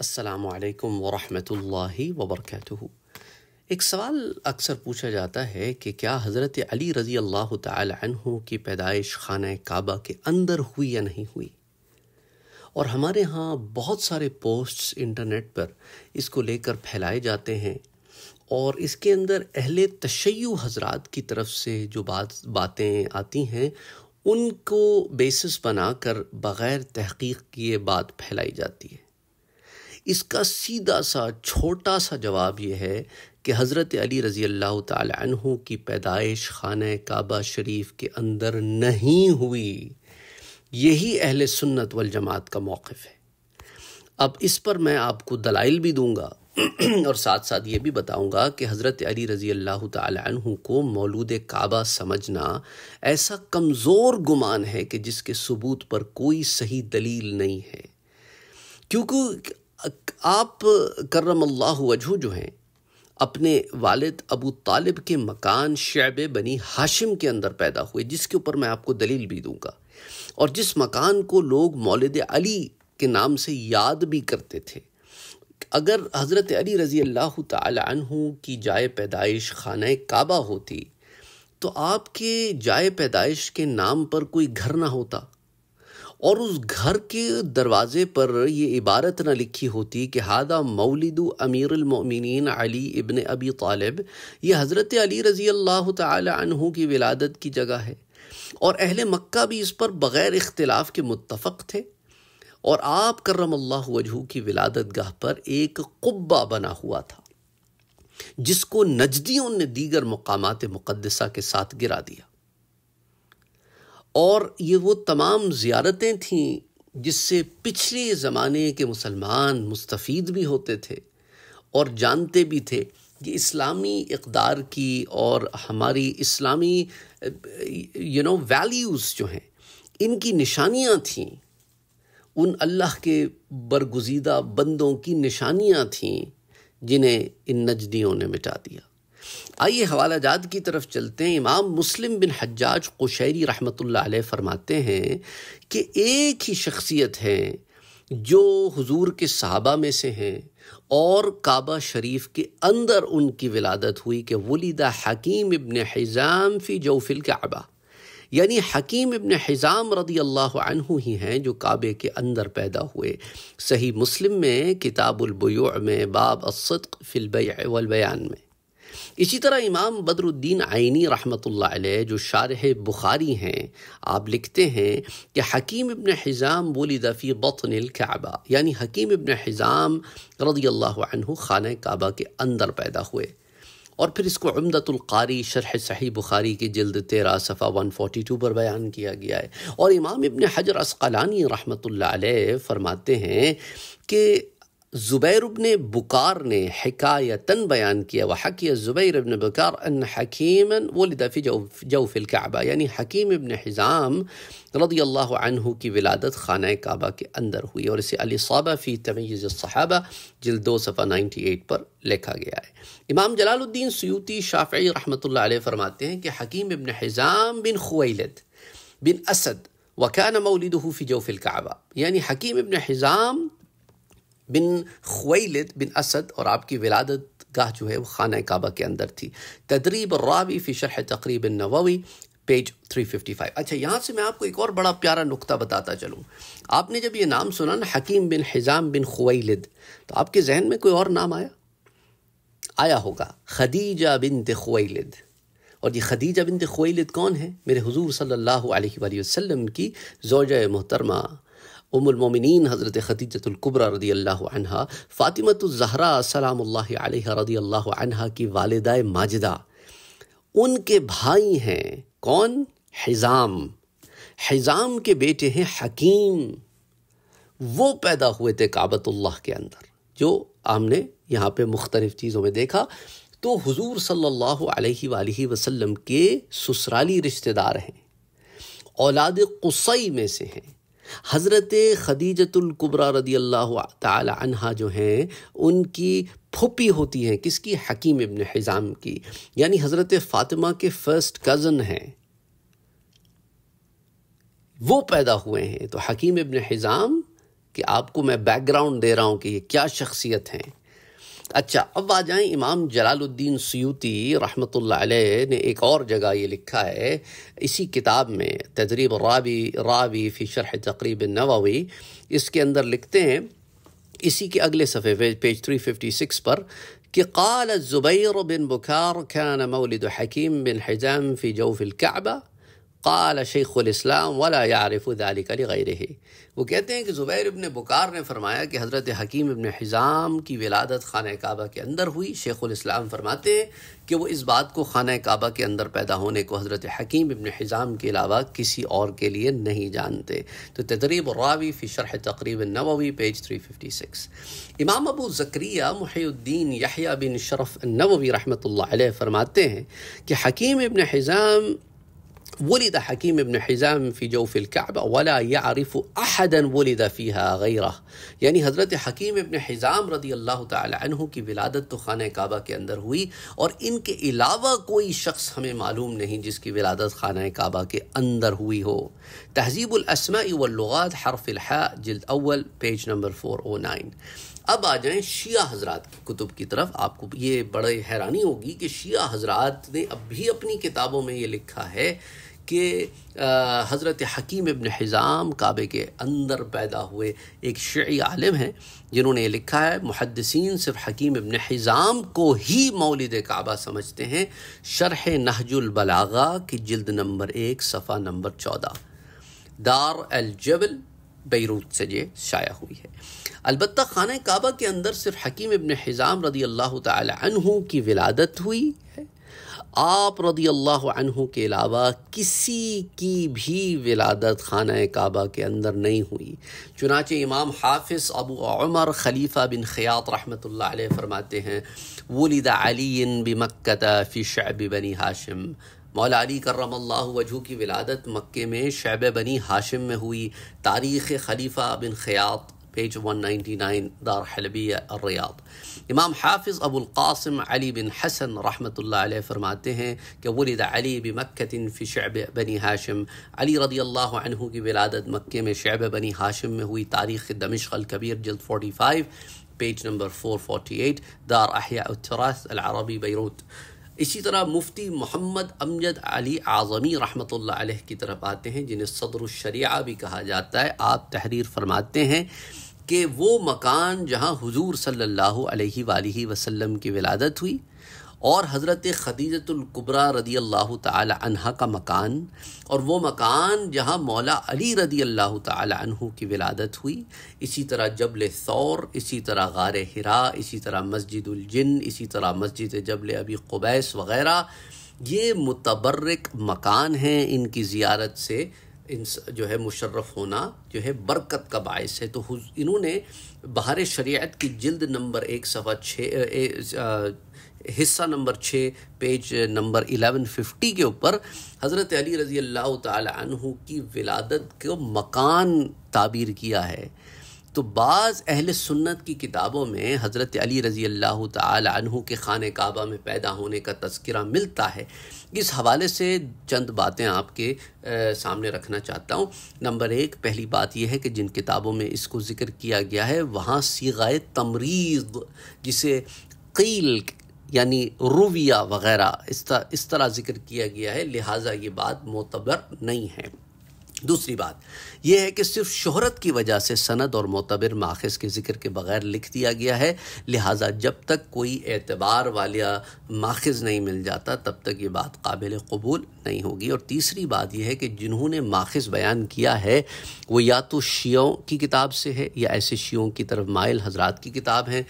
السلام علیکم ورحمۃ اللہ وبرکاتہ ایک سوال اکثر پوچھا جاتا ہے کہ کیا حضرت علی رضی اللہ تعالی عنہ کی پیدائش خانہ کعبہ کے اندر ہوئی یا نہیں ہوئی اور ہمارے ہاں بہت سارے پوسٹس انٹرنیٹ پر اس کو لے کر پھیلائے جاتے ہیں اور اس کے اندر اہل تشیع حضرات کی طرف سے جو بات باتیں آتی ہیں ان کو بیسس بنا کر بغیر تحقیق کیے بات پھیلائی جاتی ہے اس کا سیدھا سا چھوٹا سا جواب یہ ہے کہ حضرت علی رضی اللہ تعالی عنہ کی پیدائش خانہ کعبہ شریف کے اندر نہیں ہوئی یہی اہل سنت والجماعت کا موقف ہے اب اس پر میں آپ کو دلائل بھی دوں گا اور ساتھ ساتھ یہ بھی بتاؤں گا کہ حضرت علی رضی اللہ تعالی عنہ کو مولود کعبہ سمجھنا ایسا کمزور گمان ہے کہ جس کے ثبوت پر کوئی صحیح دلیل نہیں ہے کیونکہ آپ کرم اللہ وجہ جو ہیں اپنے والد ابو طالب کے مکان شعب بنی ہاشم کے اندر پیدا ہوئے جس کے اوپر میں آپ کو دلیل بھی دوں گا اور جس مکان کو لوگ مولد علی کے نام سے یاد بھی کرتے تھے اگر حضرت علی رضی اللہ تعالی عنہ کی جائے پیدائش خانہ کعبہ ہوتی تو آپ کے جائے پیدائش کے نام پر کوئی گھر نہ ہوتا اور اس گھر کے دروازے پر یہ عبارت نہ لکھی ہوتی کہ ہادہ مولد امیر المؤمنین علی ابن ابی طالب یہ حضرت علی رضی اللہ تعالی عنہ کی ولادت کی جگہ ہے اور اہل مکہ بھی اس پر بغیر اختلاف کے متفق تھے اور آپ کرم اللہ وجہ کی ولادت گاہ پر ایک قبہ بنا ہوا تھا جس کو نجدیوں نے دیگر مقامات مقدسہ کے ساتھ گرا دیا اور یہ وہ تمام زیارتیں تھیں جس سے پچھلے زمانے کے مسلمان مستفید بھی ہوتے تھے اور جانتے بھی تھے کہ اسلامی اقدار کی اور ہماری اسلامی یو نو ویلیوز جو ہیں ان کی نشانیاں تھیں ان اللہ کے برگزیدہ بندوں کی نشانیاں تھیں جنہیں ان نجدیوں نے مٹا دیا آئیے حوالہ جات کی طرف چلتے ہیں امام مسلم بن حجاج قشیری رحمت رحمۃ اللہ علیہ فرماتے ہیں کہ ایک ہی شخصیت ہیں جو حضور کے صحابہ میں سے ہیں اور کعبہ شریف کے اندر ان کی ولادت ہوئی کہ ولیدہ حکیم ابن حزام فی جوفل کعبہ یعنی حکیم ابن حزام رضی اللہ عنہ ہی ہیں جو کعبے کے اندر پیدا ہوئے صحیح مسلم میں کتاب البیوع میں باب الصدق فی البیع والبیان میں اسی طرح امام بدر الدین عینی رحمۃ اللہ علیہ جو شارح بخاری ہیں آپ لکھتے ہیں کہ حکیم ابن حزام بولی فی بطن الکعبہ یعنی حکیم ابن حزام رضی اللہ عنہ خانہ کعبہ کے اندر پیدا ہوئے اور پھر اس کو عمدت القاری شرح صحیح بخاری کی جلد تیرہ صفحہ 142 پر بیان کیا گیا ہے اور امام ابن حجر اسقلانی رحمۃ اللہ علیہ فرماتے ہیں کہ زبیر ابنِ بکار نے حکایتن بیان کیا وہ حکیث ضبیر ابن بکار حکیم و لدفیج جفلکہ یعنی حکیم ابن حزام رضی اللہ عنہ کی ولادت خانہ کعبہ کے اندر ہوئی اور اسے علی صابہ فی تمیز الصحابہ جلد دو صفحہ نائنٹی ایٹ پر لکھا گیا ہے امام جلال الدین سیوتی شافعی رحمۃ اللہ علیہ فرماتے ہیں کہ حکیم ابن حزام بن خویلد بن اسد وکان وکیا فی جوف الکعبہ یعنی حکیم ابن حزام بن خویلت بن اسد اور آپ کی ولادت گاہ جو ہے وہ خانہ کعبہ کے اندر تھی تدریب الراوی فی شرح تقریب النووی پیج 355 اچھا یہاں سے میں آپ کو ایک اور بڑا پیارا نقطہ بتاتا چلوں آپ نے جب یہ نام سنا نا حکیم بن حزام بن خویلد تو آپ کے ذہن میں کوئی اور نام آیا آیا ہوگا خدیجہ بند خویلد اور یہ خدیجہ بند خویلد کون ہے میرے حضور صلی اللہ علیہ وآلہ وسلم کی زوجہ محترمہ ام المومنین حضرت القبرہ القبر اللہ عنہ فاطمۃ الزہرا سلام اللہ علیہ رضی اللہ عنہ کی والدہ ماجدہ ان کے بھائی ہیں کون حزام حزام کے بیٹے ہیں حکیم وہ پیدا ہوئے تھے کعبۃ اللہ کے اندر جو آپ نے یہاں پہ مختلف چیزوں میں دیکھا تو حضور صلی اللہ علیہ وآلہ وسلم کے سسرالی رشتہ دار ہیں اولاد قصی میں سے ہیں حضرت خدیجت القبرہ رضی اللہ تعالی عنہا جو ہیں ان کی پھوپھی ہوتی ہیں کس کی حکیم ابن حزام کی یعنی حضرت فاطمہ کے فرسٹ کزن ہیں وہ پیدا ہوئے ہیں تو حکیم ابن حزام کہ آپ کو میں بیک گراؤنڈ دے رہا ہوں کہ یہ کیا شخصیت ہیں اچھا اب آ جائیں امام جلال الدین سیوتی رحمۃ اللہ علیہ نے ایک اور جگہ یہ لکھا ہے اسی کتاب میں تجریب رابی رابی فی شرح تقریب نووی اس کے اندر لکھتے ہیں اسی کے اگلے صفحے پیج 356 پر کہ قال الزبیر بن بکار كان مولد حکیم بن حجام فی جوف الکعبہ قال شیخ الاسلام ولا یعرف ذلك لغیرہ وہ کہتے ہیں کہ زبیر ابن بکار نے فرمایا کہ حضرت حکیم ابن حزام کی ولادت خانہ کعبہ کے اندر ہوئی شیخ الاسلام فرماتے ہیں کہ وہ اس بات کو خانہ کعبہ کے اندر پیدا ہونے کو حضرت حکیم ابن حزام کے علاوہ کسی اور کے لیے نہیں جانتے تو تدریب راوی فی شرح تقریب نووی پیج 356 امام ابو زکریہ محی الدین یحیی بن شرف نووی رحمۃ اللہ علیہ فرماتے ہیں کہ حکیم ابن حزام في جوف حکیم ابن فی أحدا ولد فيها غيره یعنی حضرت حکیم ابن حزام رضی اللہ تعالی عنہ کی ولادت تو خانہ کعبہ کے اندر ہوئی اور ان کے علاوہ کوئی شخص ہمیں معلوم نہیں جس کی ولادت خانہ کعبہ کے اندر ہوئی ہو تہذیب الاسماء واللغات حرف الحاء جلد اول page number four O nine اب آ جائیں شیعہ حضرات کی کتب کی طرف آپ کو یہ بڑے حیرانی ہوگی کہ شیعہ حضرات نے اب بھی اپنی کتابوں میں یہ لکھا ہے کہ حضرت حکیم ابن حزام کعبے کے اندر پیدا ہوئے ایک شعی عالم ہیں جنہوں نے لکھا ہے محدثین صرف حکیم ابن حزام کو ہی مولد کعبہ سمجھتے ہیں شرح نحج البلاغا کی جلد نمبر ایک صفحہ نمبر چودہ دار الجبل بیروت سے یہ شائع ہوئی ہے البتہ خانہ کعبہ کے اندر صرف حکیم ابن حزام رضی اللہ تعالی عنہ کی ولادت ہوئی ہے آپ رضی اللہ عنہ کے علاوہ کسی کی بھی ولادت خانہ کعبہ کے اندر نہیں ہوئی چنانچہ امام حافظ ابو عمر خلیفہ بن خیاط رحمۃ اللہ علیہ فرماتے ہیں ولد علی بمکہ فی شعب بنی ہاشم مولا علی کرم اللہ وجہ کی ولادت مکے میں شعب بنی ہاشم میں ہوئی تاریخ خلیفہ بن خیاط بيج 199 دار حلبية الرياض امام حافظ ابو القاسم علي بن حسن رحمة الله عليه فرماته ہیں کہ ولد علی بمکہ فی شعب بني هاشم علي رضي الله عنه کی ولادت مكة میں شعب بني هاشم میں ہوئی تاریخ دمشق الكبير جلد 45 بيج نمبر 448 دار أحياء التراث العربي بيروت اسی طرح مفتی محمد امجد علی اعظمی رحمۃ اللہ علیہ کی طرف آتے ہیں جنہیں صدر الشریعہ بھی کہا جاتا ہے آپ تحریر فرماتے ہیں کہ وہ مکان جہاں حضور صلی اللہ علیہ وآلہ وسلم کی ولادت ہوئی اور حضرت خدیجت القبرہ رضی اللہ تعالی عنہ کا مکان اور وہ مکان جہاں مولا علی رضی اللہ تعالی عنہ کی ولادت ہوئی اسی طرح جبل ثور اسی طرح غار ہرا اسی طرح مسجد الجن اسی طرح مسجد جبل ابی قبیس وغیرہ یہ متبرک مکان ہیں ان کی زیارت سے انس جو ہے مشرف ہونا جو ہے برکت کا باعث ہے تو انہوں نے بہار شریعت کی جلد نمبر ایک صفحہ چھ حصہ نمبر چھ پیج نمبر الیون ففٹی کے اوپر حضرت علی رضی اللہ تعالی عنہ کی ولادت کو مکان تعبیر کیا ہے تو بعض اہل سنت کی کتابوں میں حضرت علی رضی اللہ تعالی عنہ کے خان کعبہ میں پیدا ہونے کا تذکرہ ملتا ہے اس حوالے سے چند باتیں آپ کے سامنے رکھنا چاہتا ہوں نمبر ایک پہلی بات یہ ہے کہ جن کتابوں میں اس کو ذکر کیا گیا ہے وہاں سیغائے تمریض جسے قیل یعنی رویہ وغیرہ اس طرح ذکر کیا گیا ہے لہٰذا یہ بات معتبر نہیں ہے دوسری بات یہ ہے کہ صرف شہرت کی وجہ سے سند اور معتبر ماخذ کے ذکر کے بغیر لکھ دیا گیا ہے لہٰذا جب تک کوئی اعتبار والیا ماخذ نہیں مل جاتا تب تک یہ بات قابل قبول نہیں ہوگی اور تیسری بات یہ ہے کہ جنہوں نے ماخذ بیان کیا ہے وہ یا تو شیعوں کی کتاب سے ہے یا ایسے شیعوں کی طرف مائل حضرات کی کتاب ہیں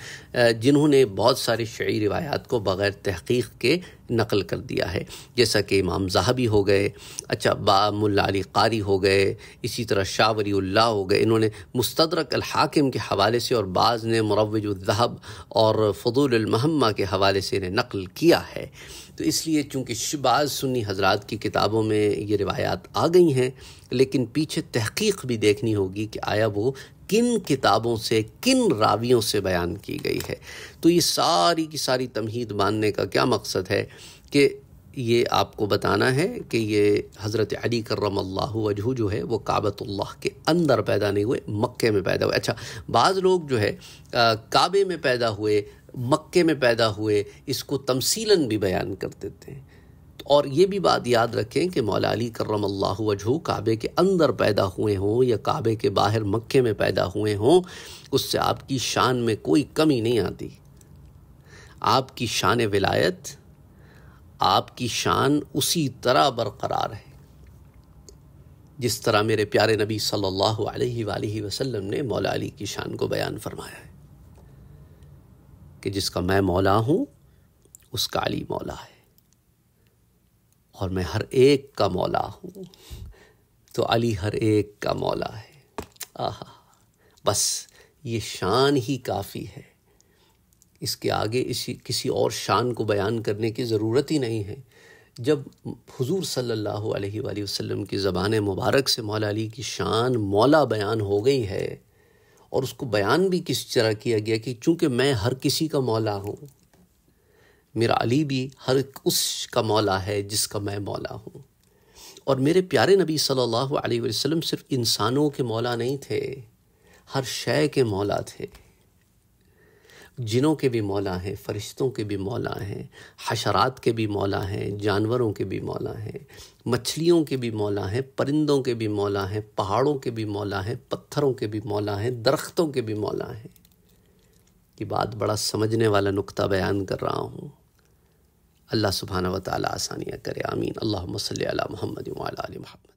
جنہوں نے بہت سارے شعی روایات کو بغیر تحقیق کے نقل کر دیا ہے جیسا کہ امام زاہبی ہو گئے اچھا بام اللہ علی قاری ہو گئے اسی طرح شاہ ولی اللہ ہو گئے انہوں نے مستدرک الحاکم کے حوالے سے اور بعض نے مروج الذہب اور فضول المحمہ کے حوالے سے انہیں نقل کیا ہے تو اس لیے چونکہ بعض سنی حضرات کی کتابوں میں یہ روایات آ گئی ہیں لیکن پیچھے تحقیق بھی دیکھنی ہوگی کہ آیا وہ کن کتابوں سے کن راویوں سے بیان کی گئی ہے تو یہ ساری کی ساری تمہید ماننے کا کیا مقصد ہے کہ یہ آپ کو بتانا ہے کہ یہ حضرت علی کرم اللہ وجہ جو ہے وہ کعبۃ اللہ کے اندر پیدا نہیں ہوئے مکے میں پیدا ہوئے اچھا بعض لوگ جو ہے کعبے میں پیدا ہوئے مکے میں پیدا ہوئے اس کو تمثیلاً بھی بیان کر دیتے ہیں اور یہ بھی بات یاد رکھیں کہ مولا علی کرم اللہ وجہو کعبے کے اندر پیدا ہوئے ہوں یا کعبے کے باہر مکے میں پیدا ہوئے ہوں اس سے آپ کی شان میں کوئی کمی نہیں آتی آپ کی شان ولایت آپ کی شان اسی طرح برقرار ہے جس طرح میرے پیارے نبی صلی اللہ علیہ وآلہ وسلم نے مولا علی کی شان کو بیان فرمایا ہے کہ جس کا میں مولا ہوں اس کا علی مولا ہے اور میں ہر ایک کا مولا ہوں تو علی ہر ایک کا مولا ہے آہا بس یہ شان ہی کافی ہے اس کے آگے اسی کسی اور شان کو بیان کرنے کی ضرورت ہی نہیں ہے جب حضور صلی اللہ علیہ وآلہ وسلم کی زبان مبارک سے مولا علی کی شان مولا بیان ہو گئی ہے اور اس کو بیان بھی کس طرح کیا گیا کہ چونکہ میں ہر کسی کا مولا ہوں میرا علی بھی ہر اس کا مولا ہے جس کا میں مولا ہوں اور میرے پیارے نبی صلی اللہ علیہ وسلم صرف انسانوں کے مولا نہیں تھے ہر شے کے مولا تھے جنوں کے بھی مولا ہیں فرشتوں کے بھی مولا ہیں حشرات کے بھی مولا ہیں جانوروں کے بھی مولا ہیں مچھلیوں کے بھی مولا ہیں پرندوں کے بھی مولا ہیں پہاڑوں کے بھی مولا ہیں پتھروں کے بھی مولا ہیں درختوں کے بھی مولا ہیں یہ بات بڑا سمجھنے والا نقطہ بیان کر رہا ہوں اللہ سبحانہ و تعالیٰ آسانیاں کرے آمین اللہ مسلی علی محمد وعلی علی محمد